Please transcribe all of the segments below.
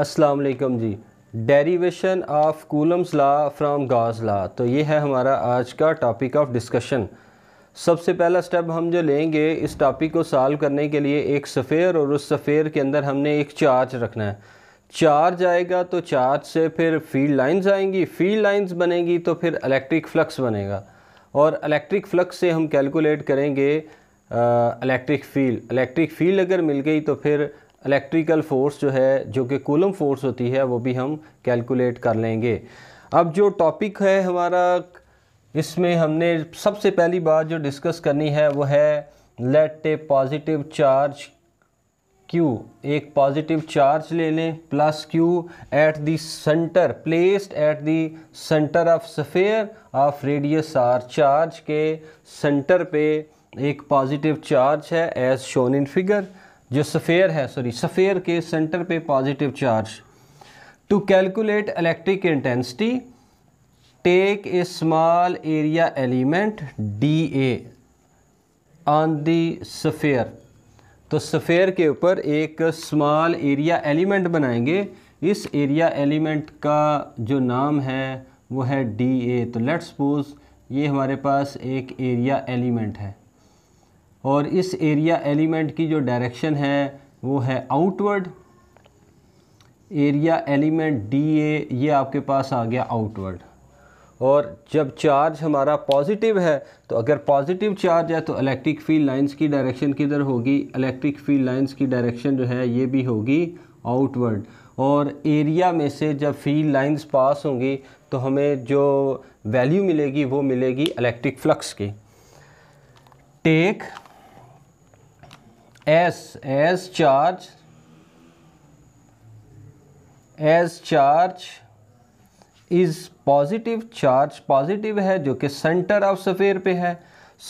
Aslam ji derivation of Coulomb's law from Gauss law तो ये है हमारा आज का टॉपिक ऑफ डिस्कशन सबसे पहला स्टेप हम जो लेंगे इस टॉपिक को सॉल्व करने के लिए एक सफ़ेर और उस सफ़ेर के अंदर हमने एक चार्ज रखना है चार्ज आएगा तो चार्ज से फिर फील्ड लाइंस आएंगी फील्ड लाइंस बनेगी तो फिर इलेक्ट्रिक फ्लक्स बनेगा और इलेक्ट्रिक फ्लक्स से हम कैलकुलेट करेंगे इलेक्ट्रिक फील्ड इलेक्ट्रिक फील्ड अगर मिल गई तो फिर इलेक्ट्रिकल फोर्स जो है जो कि कूलम फोर्स होती है वो भी हम कैलकुलेट कर लेंगे अब जो टॉपिक है हमारा इसमें हमने सबसे पहली बात जो डिस्कस करनी है वो है let a positive charge q एक पॉजिटिव चार्ज ले लें plus q at the centre placed at the centre of sphere of radius r charge के सेंटर पे एक पॉजिटिव चार्ज है एज शोन इन फिगर जो सफ़ेयर है सॉरी सफ़ेयर के सेंटर पे positive charge to calculate electric intensity take a small area element d a on the sphere तो sphere के ऊपर एक स्मॉल एरिया एलिमेंट बनाएंगे इस एरिया एलिमेंट का जो नाम है वो है डी ए तो लेट्स सपोज ये हमारे पास एक एरिया एलिमेंट है और इस एरिया एलिमेंट की जो डायरेक्शन है वो है outward area element d a ये आपके पास आ गया आउटवर्ड और जब चार्ज हमारा पॉजिटिव है तो अगर पॉजिटिव चार्ज है तो इलेक्ट्रिक फील्ड लाइंस की डायरेक्शन किधर होगी इलेक्ट्रिक फील्ड लाइंस की डायरेक्शन जो है ये भी होगी आउटवर्ड और एरिया में से जब फील्ड लाइंस पास होंगी तो हमें जो वैल्यू मिलेगी वो मिलेगी इलेक्ट्रिक फ्लक्स की take s as charge as charge is positive charge positive है जो कि सेंटर ऑफ सफ़ेयर पे है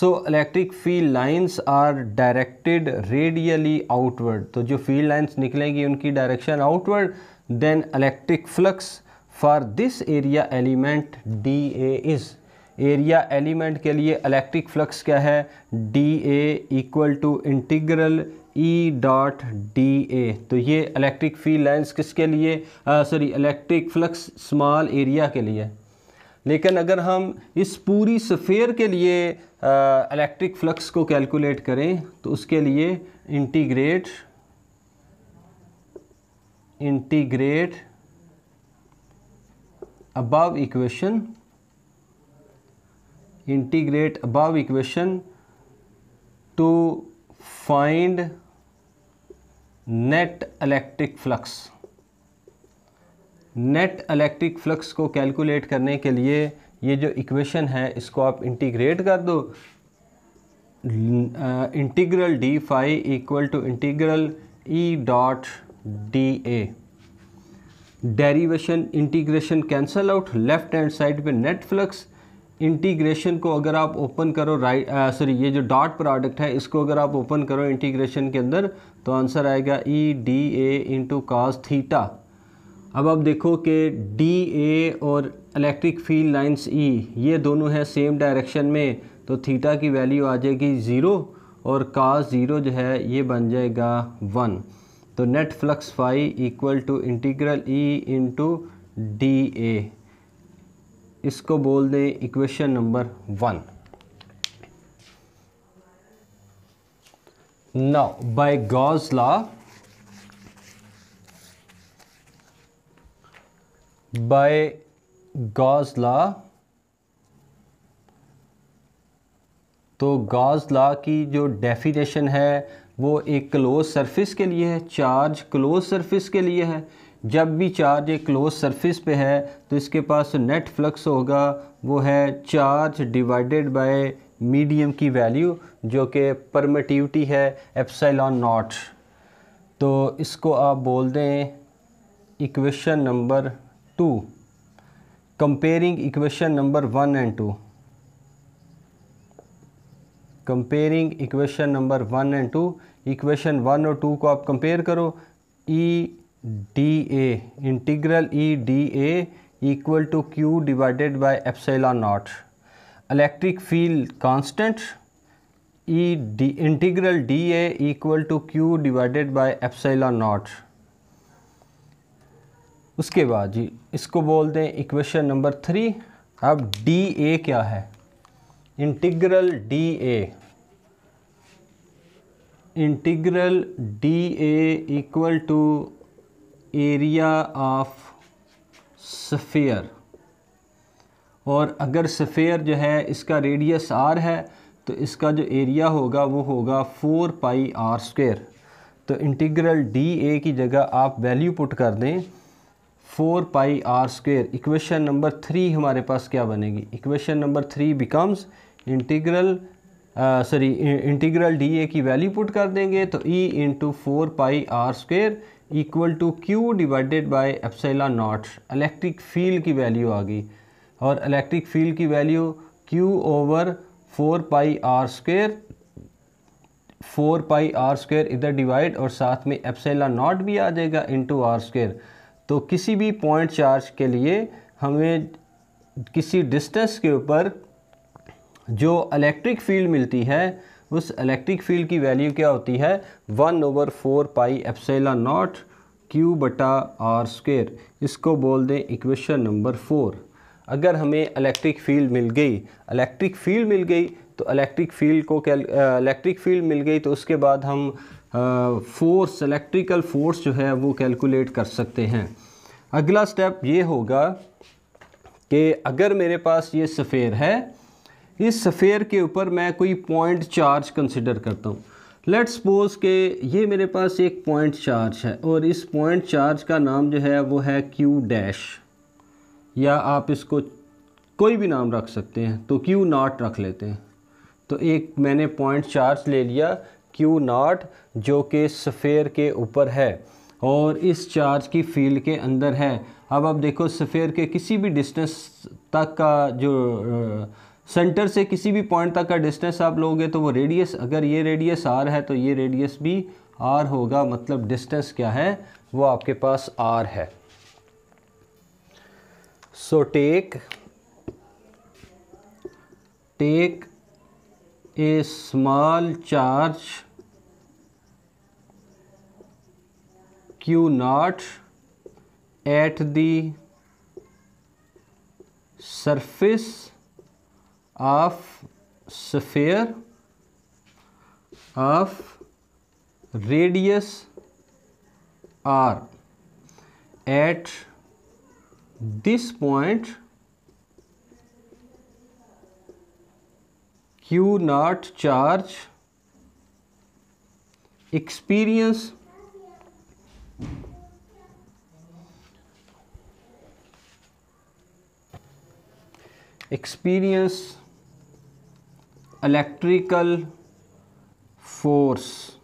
so electric field lines are directed radially outward तो जो फील्ड लाइंस निकलेंगी उनकी direction outward then electric flux for this area element d a is area element के लिए इलेक्ट्रिक फ्लक्स क्या है d a equal to integral E dot d a तो ये इलेक्ट्रिक फील्ड लेंस किसके लिए sorry electric flux small area के लिए लेकिन अगर हम इस पूरी सफ़ेयर के लिए इलेक्ट्रिक फ्लक्स को कैलकुलेट करें तो उसके लिए integrate integrate above equation integrate above equation to find net electric flux net electric flux को कैलकुलेट करने के लिए ये जो इक्वेशन है इसको आप इंटीग्रेट कर दो integral d phi equal to integral E dot d a derivation integration cancel out left hand side पे नेट फ्लक्स इंटीग्रेशन को अगर आप ओपन करो राइट सॉरी uh, ये जो डॉट प्रोडक्ट है इसको अगर आप ओपन करो इंटीग्रेशन के अंदर तो आंसर आएगा E d a into cos theta अब आप देखो कि डी ए और इलेक्ट्रिक फील्ड लाइंस ई ये दोनों हैं सेम डायरेक्शन में तो थीटा की वैल्यू आ जाएगी ज़ीरो और कास ज़ीरो जो है ये बन जाएगा वन तो net flux phi equal to integral E into d a इसको बोल दें equation number one now by Gauss law by Gauss law तो गॉज लॉ की जो डेफिनेशन है वो एक क्लोज सरफेस के लिए है चार्ज क्लोज सरफेस के लिए है जब भी चार्ज एक क्लोज सरफेस पे है तो इसके पास नेट फ्लक्स होगा वो है चार्ज डिवाइडेड बाय मीडियम की वैल्यू जो कि परमिटिविटी है एप्सिलॉन नॉट तो इसको आप बोल दें equation number two comparing equation number one and two comparing equation number one and two equation one और टू को आप कंपेयर करो E e d a integral E d a equal to q divided by epsilon naught electric field constant E d integral d a equal to q divided by epsilon naught उसके बाद जी इसको बोल दें equation number three अब d a क्या है integral d a integral d a equal to area of sphere और अगर सफ़ेयर जो है इसका रेडियस आर है तो इसका जो एरिया होगा वो होगा फोर पाई आर स्क्वेयर तो इंटीग्रल डी ए की जगह आप वैल्यू पुट कर दें four pi r square equation number three हमारे पास क्या बनेगी equation number three becomes integral sorry integral d a की वैल्यू पुट कर देंगे तो E into four pi r square equal to q divided by epsilon naught electric field की value आ गई और इलेक्ट्रिक फील्ड की value Q over four pi r square four pi r square इधर divide और साथ में एफसेला नॉट भी आ जाएगा इनटू आर स्क्वेयर तो किसी भी पॉइंट चार्ज के लिए हमें किसी डिस्टेंस के ऊपर जो इलेक्ट्रिक फील्ड मिलती है उस इलेक्ट्रिक फील्ड की वैल्यू क्या होती है one over four pi epsilon naught q बटा आर स्क्वेयर इसको बोल दें इक्वेशन नंबर फोर अगर हमें इलेक्ट्रिक फील्ड मिल गई इलेक्ट्रिक फील्ड मिल गई तो इलेक्ट्रिक फील्ड को इलेक्ट्रिक फील्ड मिल गई तो उसके बाद हम फोर्स इलेक्ट्रिकल फोर्स जो है वो कैलकुलेट कर सकते हैं अगला स्टेप ये होगा कि अगर मेरे पास ये सफ़ेर है इस सफ़ेयर के ऊपर मैं कोई पॉइंट चार्ज कंसिडर करता हूँ लेट्स सपोज के ये मेरे पास एक पॉइंट चार्ज है और इस पॉइंट चार्ज का नाम जो है वो है क्यू डैश या आप इसको कोई भी नाम रख सकते हैं तो क्यू नॉट रख लेते हैं तो एक मैंने पॉइंट चार्ज ले लिया क्यू नॉट जो कि सफ़ेयर के ऊपर है और इस चार्ज की फील्ड के अंदर है अब आप देखो सफ़ेयर के किसी भी डिस्टेंस तक का जो सेंटर से किसी भी पॉइंट तक का डिस्टेंस आप लोगे तो वो रेडियस अगर ये रेडियस आर है तो ये रेडियस भी आर होगा मतलब डिस्टेंस क्या है वो आपके पास आर है so take take a small charge q naught at the surface of sphere of radius r at this point q naught charge experience experience electrical force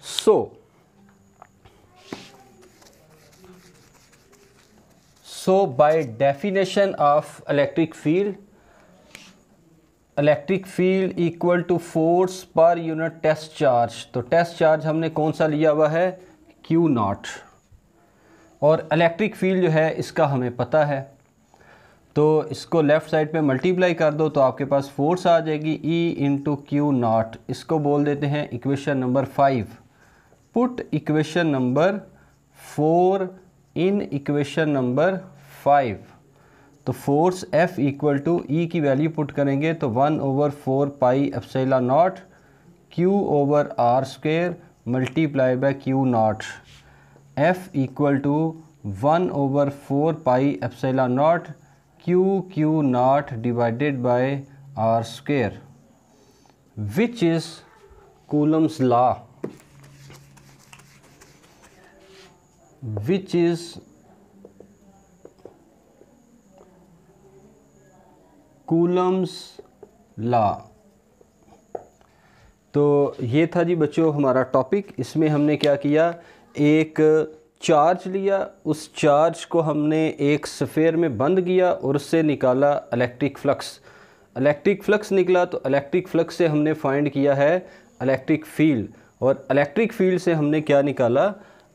so so by definition of electric field electric field equal to force per unit test charge तो test charge हमने कौन सा लिया हुआ है q naught और electric field जो है इसका हमें पता है तो इसको लेफ़्ट साइड पे मल्टीप्लाई कर दो तो आपके पास फोर्स आ जाएगी E इंटू क्यू नाट इसको बोल देते हैं equation number five put equation number four in equation number five तो force F equal to E की वैल्यू पुट करेंगे तो one over four pi epsilon naught Q over r square multiply by q naught F equal to one over four pi epsilon naught q q naught divided by r square which is Coulomb's law which is Coulomb's law तो ये था जी बच्चों हमारा topic इसमें हमने क्या किया एक चार्ज लिया उस चार्ज को हमने एक सफ़ेयर में बंद किया और उससे निकाला इलेक्ट्रिक फ्लक्स इलेक्ट्रिक फ्लक्स निकला तो इलेक्ट्रिक फ्लक्स से हमने फाइंड किया है इलेक्ट्रिक फील्ड और इलेक्ट्रिक फील्ड से हमने क्या निकाला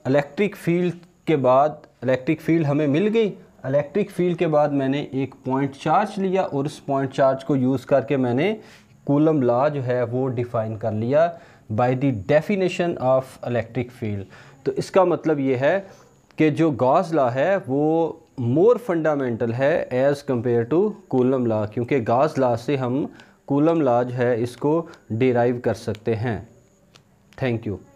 इलेक्ट्रिक फील्ड के बाद इलेक्ट्रिक फील्ड हमें मिल गई इलेक्ट्रिक फील्ड के बाद मैंने एक पॉइंट चार्ज लिया और उस पॉइंट चार्ज को यूज़ करके मैंने कूलम लॉ जो है वो डिफ़ाइन कर लिया by the definition of electric field तो इसका मतलब ये है कि जो गॉस ला है वो मोर फंडामेंटल है as compared to Coulomb law क्योंकि गाज ला से हम कूलम ला जो है इसको डिराइव कर सकते हैं थैंक यू